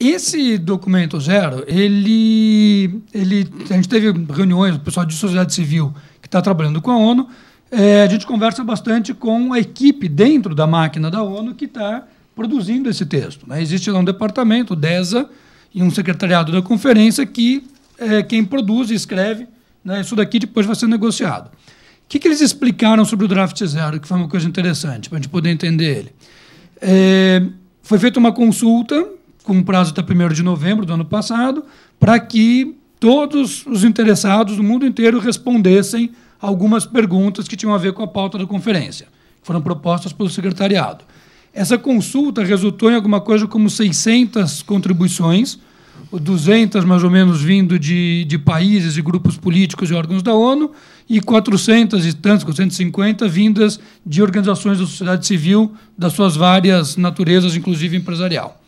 Esse documento zero, ele, ele, a gente teve reuniões, o pessoal de sociedade civil que está trabalhando com a ONU, é, a gente conversa bastante com a equipe dentro da máquina da ONU que está produzindo esse texto. Né? Existe lá um departamento, o DESA, e um secretariado da conferência que é, quem produz e escreve, né? isso daqui depois vai ser negociado. O que, que eles explicaram sobre o draft zero, que foi uma coisa interessante para a gente poder entender ele? É, foi feita uma consulta com prazo até 1 de novembro do ano passado, para que todos os interessados do mundo inteiro respondessem algumas perguntas que tinham a ver com a pauta da conferência, que foram propostas pelo secretariado. Essa consulta resultou em alguma coisa como 600 contribuições, 200 mais ou menos vindo de, de países e grupos políticos e órgãos da ONU, e 400 e tantos, 450 vindas de organizações da sociedade civil, das suas várias naturezas, inclusive empresarial.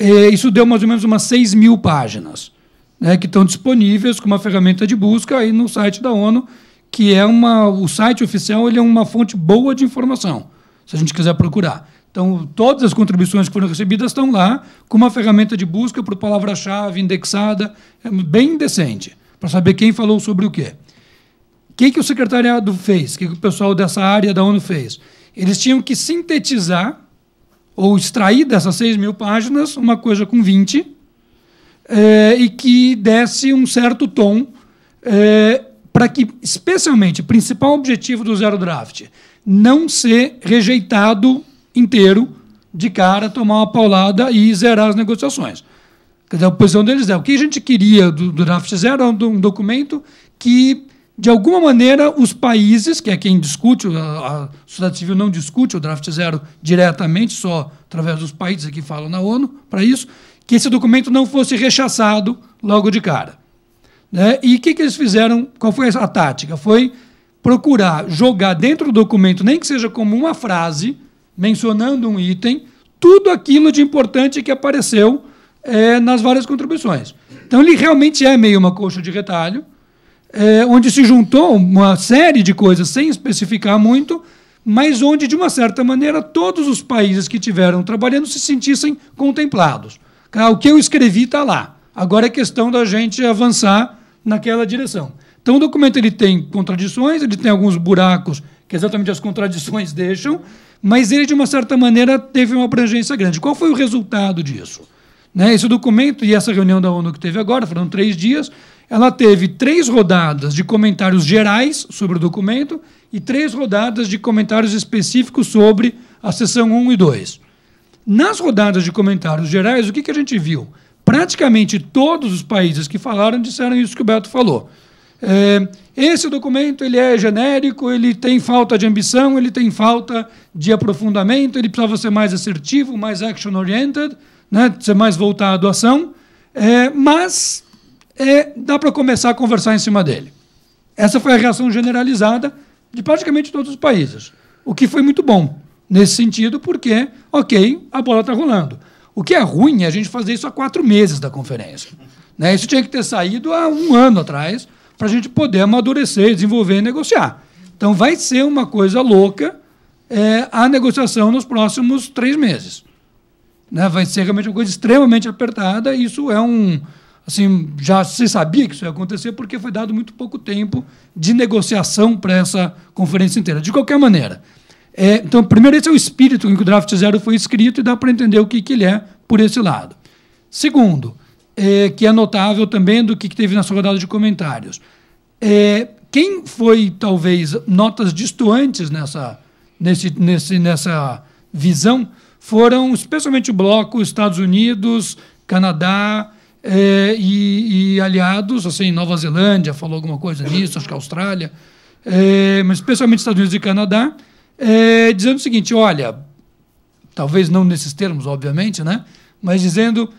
É, isso deu mais ou menos umas 6 mil páginas, né, que estão disponíveis com uma ferramenta de busca aí no site da ONU, que é uma. O site oficial ele é uma fonte boa de informação, se a gente quiser procurar. Então, todas as contribuições que foram recebidas estão lá, com uma ferramenta de busca por palavra-chave indexada, é bem decente, para saber quem falou sobre o quê. O que, que o secretariado fez? O que, que o pessoal dessa área da ONU fez? Eles tinham que sintetizar ou extrair dessas 6 mil páginas uma coisa com 20 é, e que desse um certo tom é, para que, especialmente, o principal objetivo do Zero Draft não ser rejeitado inteiro de cara, tomar uma paulada e zerar as negociações. Quer dizer, a posição deles é o que a gente queria do, do draft zero é um documento que de alguma maneira, os países, que é quem discute, a, sociedade civil não discute o draft zero diretamente, só através dos países que falam na ONU, para isso, que esse documento não fosse rechaçado logo de cara. Né? E o que, que eles fizeram? Qual foi a tática? Foi procurar jogar dentro do documento, nem que seja como uma frase, mencionando um item, tudo aquilo de importante que apareceu é, nas várias contribuições. Então, ele realmente é meio uma coxa de retalho é, onde se juntou uma série de coisas, sem especificar muito, mas onde, de uma certa maneira, todos os países que tiveram trabalhando se sentissem contemplados. O que eu escrevi está lá. Agora é questão da gente avançar naquela direção. Então, o documento ele tem contradições, ele tem alguns buracos que exatamente as contradições deixam, mas ele, de uma certa maneira, teve uma abrangência grande. Qual foi o resultado disso? Né? Esse documento e essa reunião da ONU que teve agora, foram três dias, ela teve três rodadas de comentários gerais sobre o documento e três rodadas de comentários específicos sobre a sessão 1 e 2. Nas rodadas de comentários gerais, o que, que a gente viu? Praticamente todos os países que falaram disseram isso que o Beto falou. É, esse documento ele é genérico, ele tem falta de ambição, ele tem falta de aprofundamento, ele precisava ser mais assertivo, mais action-oriented, né, ser mais voltado à ação. É, mas é, dá para começar a conversar em cima dele. Essa foi a reação generalizada de praticamente todos os países, o que foi muito bom nesse sentido, porque, ok, a bola está rolando. O que é ruim é a gente fazer isso há quatro meses da conferência. Né? Isso tinha que ter saído há um ano atrás para a gente poder amadurecer, desenvolver e negociar. Então vai ser uma coisa louca é, a negociação nos próximos três meses. Né? Vai ser realmente uma coisa extremamente apertada. E isso é um, assim, já se sabia que isso ia acontecer porque foi dado muito pouco tempo de negociação para essa conferência inteira. De qualquer maneira, é, então, primeiro, esse é o espírito em que o draft zero foi escrito e dá para entender o que, que ele é por esse lado. Segundo, é, que é notável também do que, que teve sua rodada de comentários. É, quem foi, talvez, notas distantes nessa, nesse, nesse, nessa visão foram especialmente o bloco Estados Unidos, Canadá, é, e, e, aliados, assim, Nova Zelândia falou alguma coisa nisso, acho que a Austrália, é, mas especialmente Estados Unidos e Canadá, é, dizendo o seguinte: olha, talvez não nesses termos, obviamente, né? Mas dizendo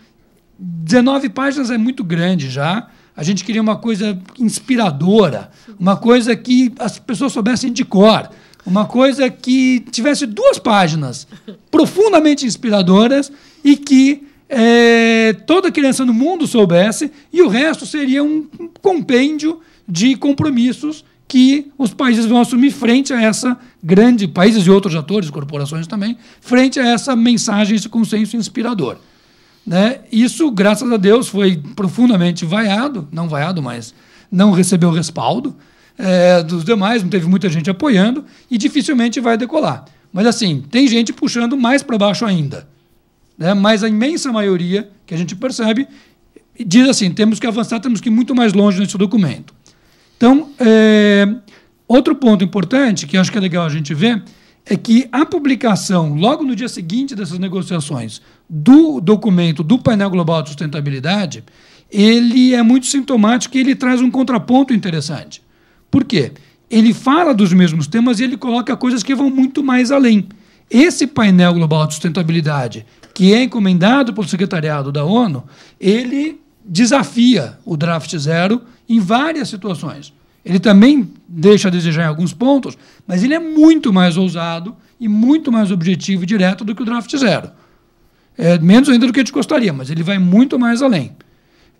19 páginas é muito grande já. A gente queria uma coisa inspiradora, uma coisa que as pessoas soubessem de cor, uma coisa que tivesse duas páginas profundamente inspiradoras e que é, toda criança no mundo soubesse, e o resto seria um compêndio de compromissos que os países vão assumir frente a essa grande, países e outros atores, corporações também, frente a essa mensagem, esse consenso inspirador. Né? Isso, graças a Deus, foi profundamente vaiado, não vaiado, mas não recebeu respaldo é, dos demais, não teve muita gente apoiando e dificilmente vai decolar. Mas assim, tem gente puxando mais para baixo ainda. Né? Mas a imensa maioria que a gente percebe diz assim: temos que avançar, temos que ir muito mais longe nesse documento. Então, é, outro ponto importante que acho que é legal a gente ver é que a publicação, logo no dia seguinte dessas negociações, do documento do painel global de sustentabilidade, ele é muito sintomático e ele traz um contraponto interessante. Por quê? Ele fala dos mesmos temas e ele coloca coisas que vão muito mais além. Esse painel global de sustentabilidade, que é encomendado pelo secretariado da ONU, ele desafia o draft zero em várias situações. Ele também deixa a desejar em alguns pontos, mas ele é muito mais ousado e muito mais objetivo e direto do que o draft zero. É, menos ainda do que a gente gostaria, mas ele vai muito mais além.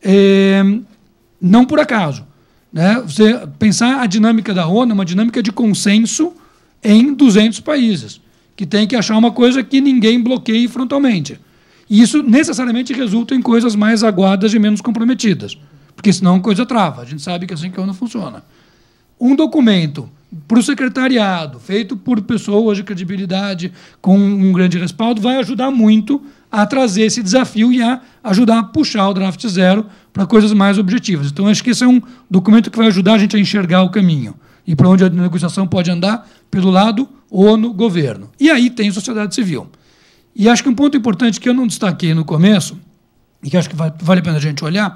É, não por acaso. Né? Você pensar a dinâmica da ONU é uma dinâmica de consenso em 200 países que tem que achar uma coisa que ninguém bloqueie frontalmente. E isso necessariamente resulta em coisas mais aguadas e menos comprometidas, porque senão a coisa trava. A gente sabe que assim que não funciona. Um documento para o secretariado, feito por pessoas de credibilidade, com um grande respaldo, vai ajudar muito a trazer esse desafio e a ajudar a puxar o draft zero para coisas mais objetivas. Então, acho que esse é um documento que vai ajudar a gente a enxergar o caminho e para onde a negociação pode andar, pelo lado ONU-governo. E aí tem sociedade civil. E acho que um ponto importante que eu não destaquei no começo, e que acho que vale a pena a gente olhar,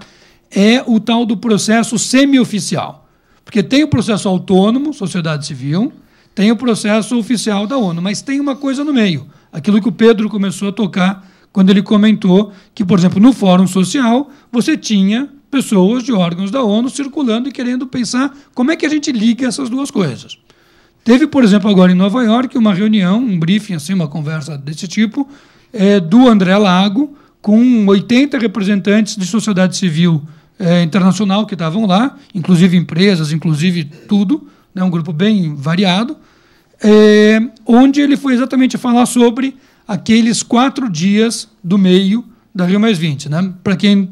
é o tal do processo semioficial. Porque tem o processo autônomo, sociedade civil, tem o processo oficial da ONU, mas tem uma coisa no meio. Aquilo que o Pedro começou a tocar quando ele comentou que, por exemplo, no Fórum Social, você tinha pessoas de órgãos da ONU circulando e querendo pensar como é que a gente liga essas duas coisas. Teve, por exemplo, agora em Nova York, uma reunião, um briefing, assim, uma conversa desse tipo, é, do André Lago com 80 representantes de sociedade civil é, internacional que estavam lá, inclusive empresas, inclusive tudo, né, um grupo bem variado, é, onde ele foi exatamente falar sobre aqueles quatro dias do meio da Rio Mais 20. Né? Para quem,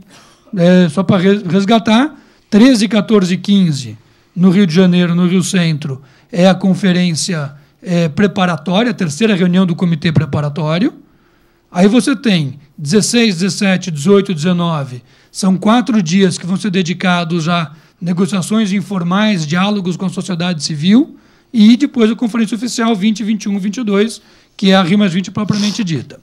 é, só para resgatar, 13, 14 e 15 no Rio de Janeiro, no Rio Centro, é a conferência é, preparatória, a terceira reunião do comitê preparatório. Aí você tem 16, 17, 18, 19. São quatro dias que vão ser dedicados a negociações informais, diálogos com a sociedade civil e depois a conferência oficial 20, 21, 22, que é a Rio 20 propriamente dita.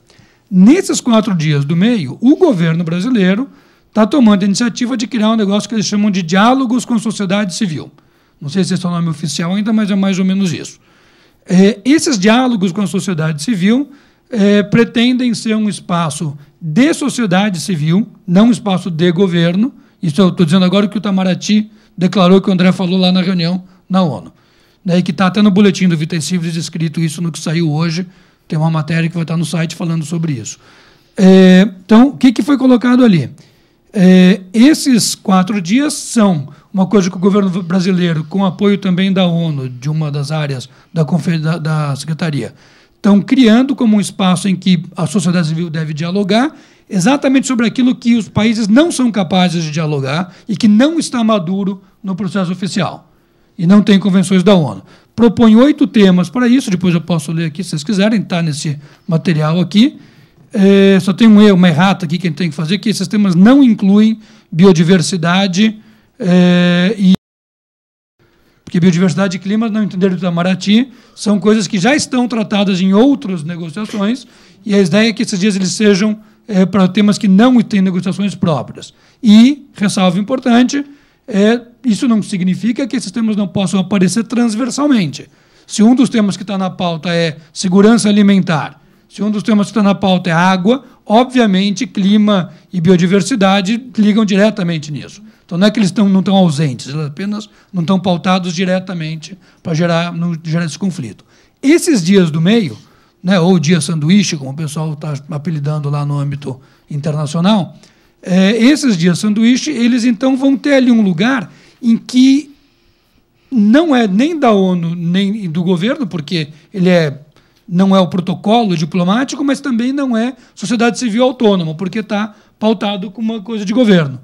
Nesses quatro dias do meio, o governo brasileiro está tomando a iniciativa de criar um negócio que eles chamam de diálogos com a sociedade civil. Não sei se esse é o nome oficial ainda, mas é mais ou menos isso. É, esses diálogos com a sociedade civil é, pretendem ser um espaço de sociedade civil, não um espaço de governo. Isso eu estou dizendo agora o que o Itamaraty declarou que o André falou lá na reunião na ONU. Daí né, que está até no boletim do Vitor Silves escrito isso no que saiu hoje. Tem uma matéria que vai estar no site falando sobre isso. É, então, o que, que foi colocado ali? É, esses quatro dias são uma coisa que o governo brasileiro, com apoio também da ONU, de uma das áreas da, da, da secretaria, estão criando como um espaço em que a sociedade civil deve dialogar exatamente sobre aquilo que os países não são capazes de dialogar e que não está maduro no processo oficial e não tem convenções da ONU. Propõe oito temas para isso, depois eu posso ler aqui se vocês quiserem, está nesse material aqui. É, só tem um erro, uma errata aqui que a gente tem que fazer, que esses temas não incluem biodiversidade é, e porque biodiversidade e clima, não entender do Itamaraty, são coisas que já estão tratadas em outras negociações, e a ideia é que esses dias eles sejam é, para temas que não têm negociações próprias. E, ressalvo importante, é, isso não significa que esses temas não possam aparecer transversalmente. Se um dos temas que está na pauta é segurança alimentar, se um dos temas que está na pauta é água, obviamente clima e biodiversidade ligam diretamente nisso. Então não é que eles tão, não estão ausentes, eles apenas não estão pautados diretamente para gerar, gerar esse conflito. Esses dias do meio, né, ou dia sanduíche, como o pessoal está apelidando lá no âmbito internacional, é, esses dias sanduíche, eles então vão ter ali um lugar em que não é nem da ONU nem do governo, porque ele é não é o protocolo diplomático, mas também não é sociedade civil autônoma, porque está pautado com uma coisa de governo.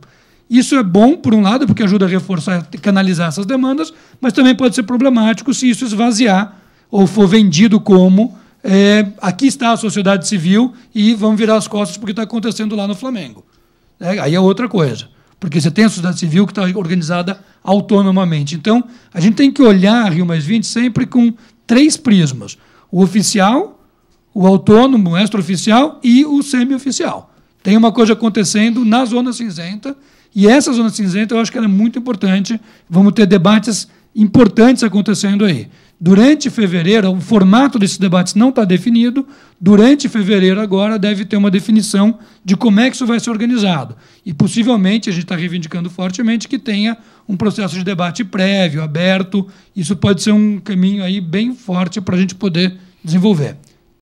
Isso é bom, por um lado, porque ajuda a reforçar e canalizar essas demandas, mas também pode ser problemático se isso esvaziar ou for vendido como é, aqui está a sociedade civil e vão virar as costas porque está acontecendo lá no Flamengo. É, aí é outra coisa, porque você tem a sociedade civil que está organizada autonomamente. Então, a gente tem que olhar Rio Mais 20 sempre com três prismas o oficial, o autônomo, o extraoficial e o semioficial. Tem uma coisa acontecendo na zona cinzenta, e essa zona cinzenta eu acho que ela é muito importante. Vamos ter debates importantes acontecendo aí. Durante fevereiro, o formato desses debates não está definido. Durante fevereiro, agora, deve ter uma definição de como é que isso vai ser organizado. E possivelmente, a gente está reivindicando fortemente que tenha um processo de debate prévio, aberto. Isso pode ser um caminho aí bem forte para a gente poder desenvolver.